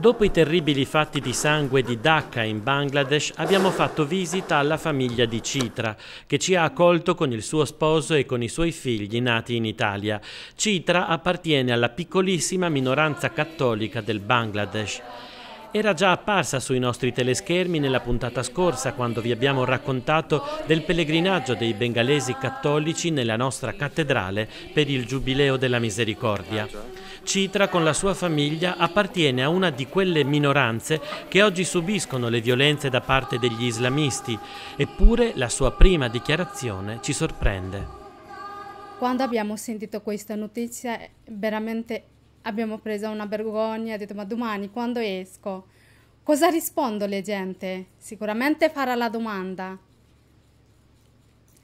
Dopo i terribili fatti di sangue di Dhaka in Bangladesh abbiamo fatto visita alla famiglia di Citra che ci ha accolto con il suo sposo e con i suoi figli nati in Italia. Citra appartiene alla piccolissima minoranza cattolica del Bangladesh era già apparsa sui nostri teleschermi nella puntata scorsa quando vi abbiamo raccontato del pellegrinaggio dei bengalesi cattolici nella nostra cattedrale per il Giubileo della Misericordia. Citra con la sua famiglia appartiene a una di quelle minoranze che oggi subiscono le violenze da parte degli islamisti, eppure la sua prima dichiarazione ci sorprende. Quando abbiamo sentito questa notizia veramente abbiamo preso una vergogna, ha detto ma domani quando esco? Cosa rispondo alle gente? Sicuramente farà la domanda.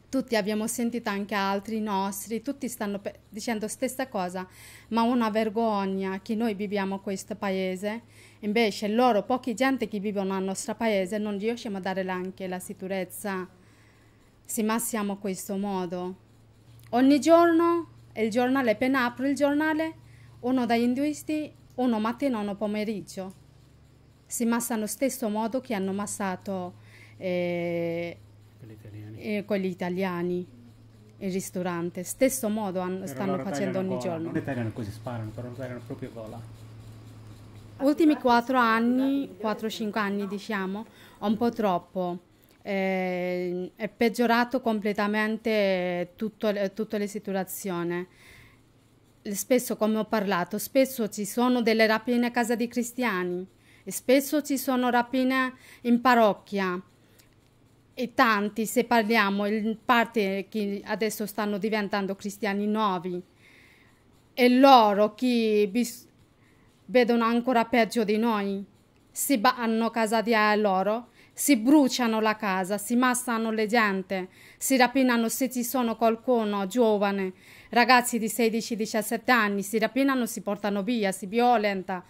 Tutti abbiamo sentito anche altri nostri, tutti stanno dicendo stessa cosa, ma una vergogna che noi viviamo questo paese, invece loro, pochi gente che vivono nel nostro paese, non riusciamo a dare anche la sicurezza se massiamo questo modo. Ogni giorno, il giornale appena apro il giornale, uno da induisti, uno mattino e uno pomeriggio. Si massa allo stesso modo che hanno massato eh, eh, con italiani il ristorante. Stesso modo hanno, stanno facendo ogni gola. giorno. Non tagliano così, sparano, però tagliano proprio gola. Ultimi 4 anni, 4-5 anni diciamo, un po' troppo. Eh, è peggiorato completamente tutto, tutta la situazione spesso, come ho parlato, spesso ci sono delle rapine a casa di cristiani, e spesso ci sono rapine in parrocchia e tanti, se parliamo, in parte che adesso stanno diventando cristiani nuovi e loro che vedono ancora peggio di noi, si vanno a casa di eh, loro, si bruciano la casa, si massano le gente, si rapinano se ci sono qualcuno giovane ragazzi di 16-17 anni, si rapinano, si portano via, si violenta.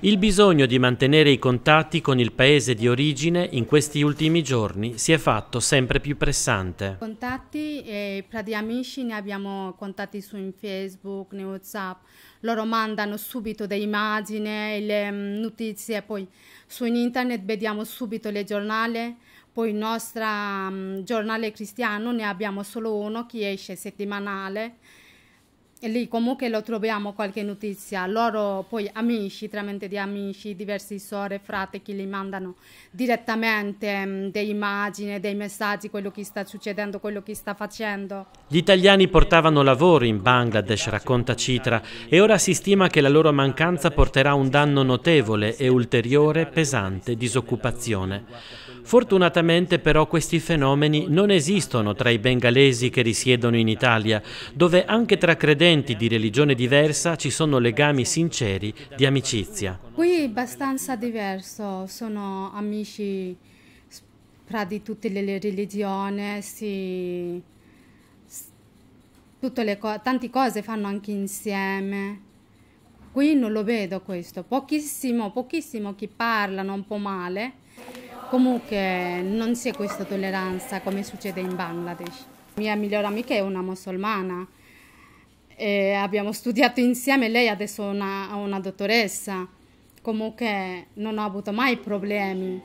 Il bisogno di mantenere i contatti con il paese di origine in questi ultimi giorni si è fatto sempre più pressante. Contatti e eh, di amici ne abbiamo contatti su Facebook, nei Whatsapp, loro mandano subito delle immagini, le mm, notizie, poi su internet vediamo subito le giornali poi il nostro um, giornale cristiano ne abbiamo solo uno che esce settimanale e lì comunque lo troviamo qualche notizia. Loro poi amici, tramite di amici, diversi sore, frate che li mandano direttamente mh, delle immagini, dei messaggi, quello che sta succedendo, quello che sta facendo. Gli italiani portavano lavoro in Bangladesh, racconta Citra, e ora si stima che la loro mancanza porterà un danno notevole e ulteriore pesante disoccupazione. Fortunatamente però questi fenomeni non esistono tra i bengalesi che risiedono in Italia, dove anche tra credenti di religione diversa ci sono legami sinceri di amicizia. Qui è abbastanza diverso, sono amici di tutte le religioni, si... tutte le co- tante cose fanno anche insieme. Qui non lo vedo questo, pochissimo, pochissimo chi parla un po' male, Comunque non c'è questa tolleranza come succede in Bangladesh. La Mia migliore amica è una musulmana e abbiamo studiato insieme, lei adesso è una, una dottoressa, comunque non ho avuto mai problemi.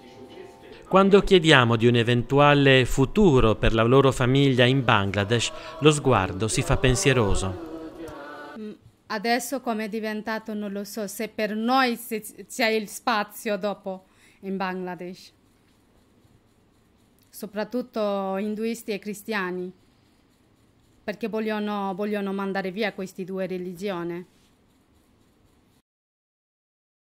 Quando chiediamo di un eventuale futuro per la loro famiglia in Bangladesh, lo sguardo si fa pensieroso. Mm, adesso come è diventato non lo so, se per noi c'è il spazio dopo in Bangladesh soprattutto induisti e cristiani, perché vogliono, vogliono mandare via queste due religioni.